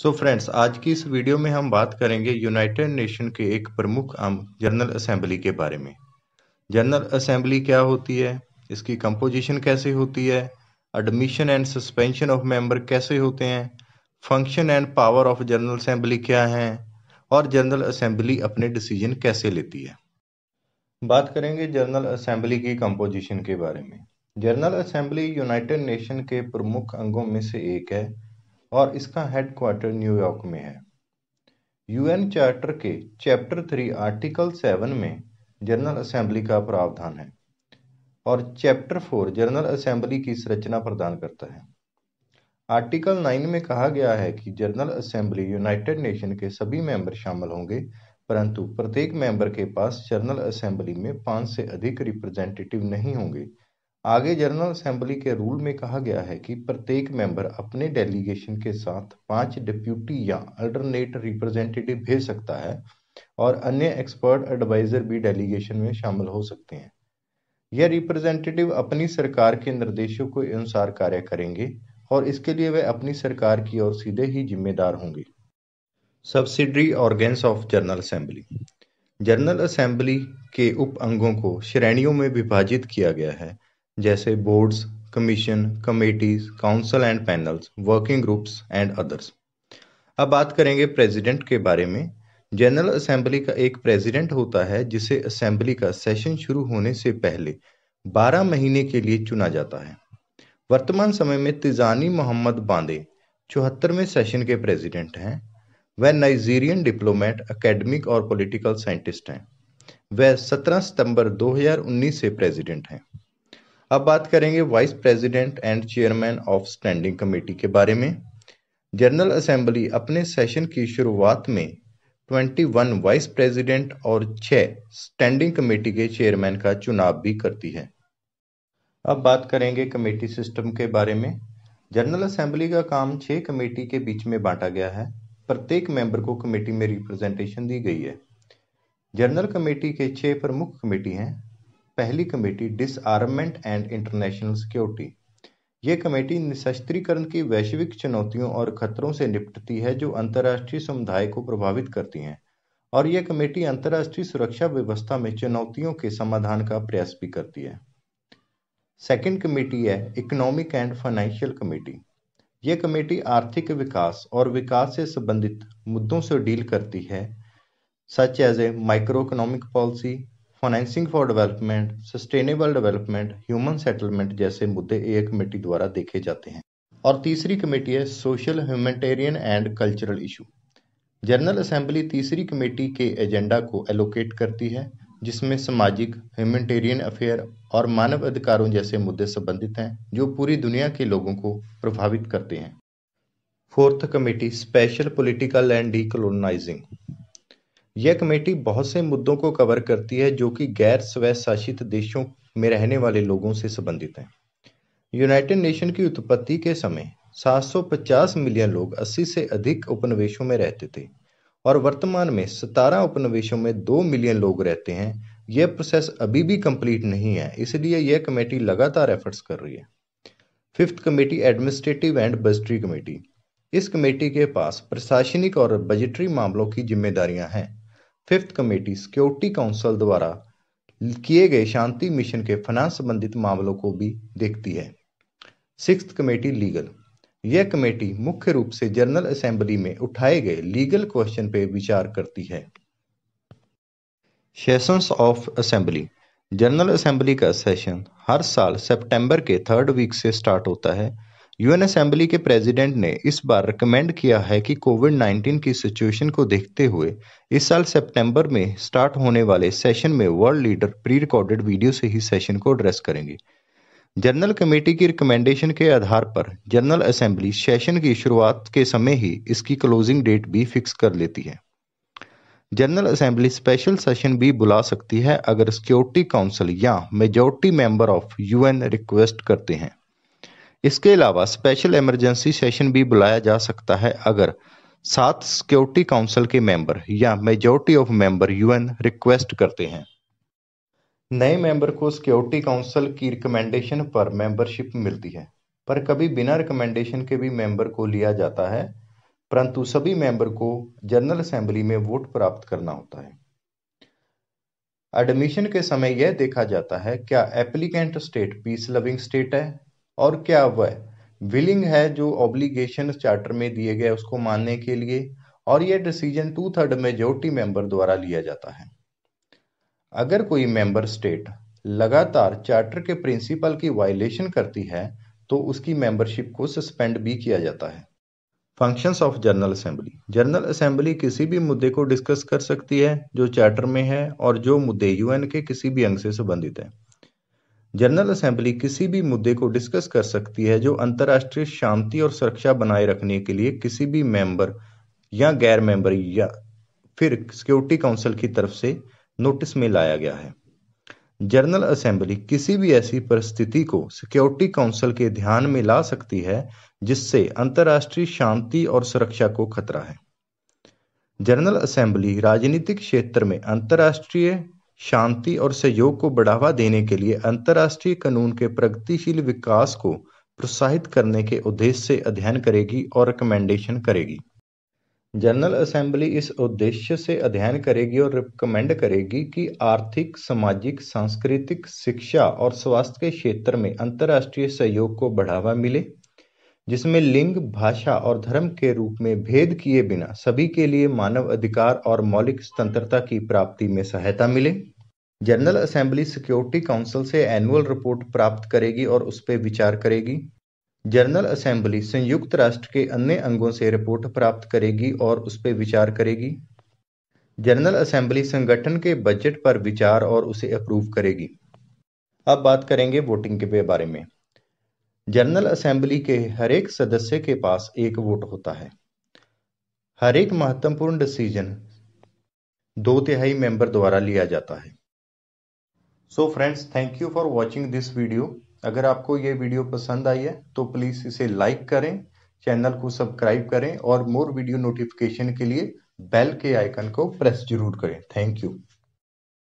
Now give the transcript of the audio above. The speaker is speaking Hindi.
सो so फ्रेंड्स आज की इस वीडियो में हम बात करेंगे यूनाइटेड नेशन के एक प्रमुख अंग जनरल असेंबली के बारे में जनरल असेंबली क्या होती है इसकी कंपोजिशन कैसे होती है admission and suspension of member कैसे होते हैं function and power of General Assembly क्या है और जनरल असेंबली अपने डिसीजन कैसे लेती है बात करेंगे जनरल असेंबली की कंपोजिशन के बारे में जनरल असेंबली यूनाइटेड नेशन के प्रमुख अंगों में से एक है और इसका हेडक्वार्टर न्यूयॉर्क में है यूएन चार्टर के चैप्टर थ्री आर्टिकल सेवन में जनरल असेंबली का प्रावधान है और चैप्टर फोर जनरल असेंबली की संरचना प्रदान करता है आर्टिकल नाइन में कहा गया है कि जनरल असेंबली यूनाइटेड नेशन के सभी मेंबर शामिल होंगे परंतु प्रत्येक मेंबर के पास जनरल असेंबली में पांच से अधिक रिप्रेजेंटेटिव नहीं होंगे आगे जनरल असेंबली के रूल में कहा गया है कि प्रत्येक मेंबर अपने डेलीगेशन के साथ पांच डिप्यूटी या अल्टरनेट रिप्रेजेंटेटिव भेज सकता है और अन्य एक्सपर्ट एडवाइजर भी डेलीगेशन में शामिल हो सकते हैं यह रिप्रेजेंटेटिव अपनी सरकार के निर्देशों के अनुसार कार्य करेंगे और इसके लिए वे अपनी सरकार की ओर सीधे ही जिम्मेदार होंगे subsidiary organs of General Assembly General Assembly के उप अंगों को श्रेणियों में विभाजित किया गया है जैसे boards commission committees council and panels working groups and others अब बात करेंगे प्रेसिडेंट के बारे में जनरल असेंबली का एक प्रेसिडेंट होता है जिसे असेंबली का सेशन शुरू होने से पहले 12 महीने के लिए चुना जाता है वर्तमान समय में तिजानी मोहम्मद बांदे चौहत्तरवें सेशन के प्रेसिडेंट हैं वह नाइजीरियन डिप्लोमेट एकेडमिक और पॉलिटिकल साइंटिस्ट हैं वह 17 सितंबर 2019 से प्रेसिडेंट हैं अब बात करेंगे vice president and chairman of standing committee के बारे में जनरल असेंबली अपने सेशन की शुरुआत में 21 वाइस प्रेसिडेंट और 6 स्टैंडिंग कमेटी के चेयरमैन का चुनाव भी करती है अब बात करेंगे कमेटी सिस्टम के बारे में जनरल असेंबली का काम छह कमेटी के बीच में बांटा गया है प्रत्येक मेंबर को कमेटी में रिप्रेजेंटेशन दी गई है जनरल कमेटी के छह प्रमुख कमेटी हैं पहली committee disarmament and international security ये कमेटी निशस्त्रीकरण की वैश्विक चुनौतियों और खतरों से निपटती है जो अंतर्राष्ट्रीय समुदाय को प्रभावित करती हैं और यह कमेटी अंतर्राष्ट्रीय सुरक्षा व्यवस्था में चुनौतियों के समाधान का प्रयास भी करती है सेकंड कमेटी है इकोनॉमिक एंड फाइनेंशियल कमेटी ये कमेटी आर्थिक विकास और विकास से संबंधित मुद्दों से डील करती है such as a micro economic policy financing for development sustainable development human settlement जैसे मुद्दे ए कमेटी द्वारा देखे जाते हैं और तीसरी कमेटी है social humanitarian and cultural issue General Assembly तीसरी कमेटी के एजेंडा को एलोकेट करती है जिसमें सामाजिक ह्यूमेटेरियन अफेयर और मानव अधिकारों जैसे मुद्दे संबंधित हैं जो पूरी दुनिया के लोगों को प्रभावित करते हैं fourth committee special political and decolonising यह कमेटी बहुत से मुद्दों को कवर करती है जो कि गैर स्वशासित देशों में रहने वाले लोगों से संबंधित हैं यूनाइटेड नेशन की उत्पत्ति के समय 750 मिलियन लोग 80 से अधिक उपनिवेशों में रहते थे और वर्तमान में 17 उपनिवेशों में 2 मिलियन लोग रहते हैं यह प्रोसेस अभी भी कंप्लीट नहीं है इसलिए यह कमेटी लगातार एफर्ट्स कर रही है fifth committee administrative and budgetary committee इस कमेटी के पास प्रशासनिक और बजटरी मामलों की जिम्मेदारियां हैं फिफ्थ कमेटी सिक्योरिटी काउंसिल द्वारा किए गए शांति मिशन के फाइनेंस संबंधित मामलों को भी देखती है सिक्स कमेटी लीगल यह कमेटी मुख्य रूप से जनरल असेंबली में उठाए गए लीगल क्वेश्चन पर विचार करती है sessions of assembly General Assembly का सेशन हर साल सितंबर के थर्ड वीक से स्टार्ट होता है यूएन असेंबली के प्रेसिडेंट ने इस बार रिकमेंड किया है कि कोविड 19 की सिचुएशन को देखते हुए इस साल सितंबर में स्टार्ट होने वाले सेशन में world leader pre recorded video से ही सेशन को एड्रेस करेंगे जनरल कमेटी की रिकमेंडेशन के आधार पर जनरल असेंबली सेशन की शुरुआत के समय ही इसकी क्लोजिंग डेट भी फिक्स कर लेती है जनरल असेंबली स्पेशल सेशन भी बुला सकती है अगर सिक्योरिटी काउंसिल या majority member of UN request करते हैं इसके अलावा स्पेशल इमरजेंसी सेशन भी बुलाया जा सकता है अगर सात सिक्योरिटी काउंसिल के मेंबर या majority of member UN request करते हैं नए मेंबर को सिक्योरिटी काउंसिल की रिकमेंडेशन पर मेंबरशिप मिलती है पर कभी बिना रिकमेंडेशन के भी मेंबर को लिया जाता है परंतु सभी मेंबर को जनरल असेंबली में वोट प्राप्त करना होता है एडमिशन के समय यह देखा जाता है क्या applicant state peace loving state है और क्या वह विलिंग है जो ऑब्लिगेशन चार्टर में दिए गए उसको मानने के लिए और यह decision two third majority member द्वारा लिया जाता है अगर कोई मेंबर स्टेट लगातार चार्टर के प्रिंसिपल की वायलेशन करती है तो उसकी मेंबरशिप को सस्पेंड भी किया जाता है functions of General Assembly General Assembly किसी भी मुद्दे को डिस्कस कर सकती है जो चार्टर में है और जो मुद्दे यूएन के किसी भी अंग से संबंधित है जनरल असेंबली किसी भी मुद्दे को डिस्कस कर सकती है जो अंतरराष्ट्रीय शांति और सुरक्षा बनाए रखने के लिए किसी भी मेंबर या गैर मेंबर या फिर सिक्योरिटी काउंसिल की तरफ से नोटिस में लाया गया है जनरल असेंबली किसी भी ऐसी परिस्थिति को सिक्योरिटी काउंसिल के ध्यान में ला सकती है जिससे अंतरराष्ट्रीय शांति और सुरक्षा को खतरा है जनरल असेंबली राजनीतिक क्षेत्र में अंतरराष्ट्रीय शांति और सहयोग को बढ़ावा देने के लिए अंतर्राष्ट्रीय कानून के प्रगतिशील विकास को प्रोत्साहित करने के उद्देश्य से अध्ययन करेगी और रिकमेंडेशन करेगी जनरल असेंबली इस उद्देश्य से अध्ययन करेगी और रिकमेंड करेगी कि आर्थिक सामाजिक सांस्कृतिक शिक्षा और स्वास्थ्य के क्षेत्र में अंतर्राष्ट्रीय सहयोग को बढ़ावा मिले जिसमें लिंग भाषा और धर्म के रूप में भेद किए बिना सभी के लिए मानव अधिकार और मौलिक स्वतंत्रता की प्राप्ति में सहायता मिले जनरल असेंबली सिक्योरिटी काउंसिल से एनुअल रिपोर्ट प्राप्त करेगी और उस पर विचार करेगी जनरल असेंबली संयुक्त राष्ट्र के अन्य अंगों से रिपोर्ट प्राप्त करेगी और उस पर विचार करेगी जनरल असेंबली संगठन के बजट पर विचार और उसे अप्रूव करेगी अब बात करेंगे वोटिंग के बारे में जनरल असेंबली के हरेक सदस्य के पास एक वोट होता है हर एक महत्वपूर्ण डिसीजन दो तिहाई मेंबर द्वारा लिया जाता है so friends thank you for watching this video अगर आपको ये वीडियो पसंद आई है तो प्लीज़ इसे लाइक करें चैनल को सब्सक्राइब करें और मोर वीडियो नोटिफिकेशन के लिए बेल के आइकन को प्रेस जरूर करें थैंक यू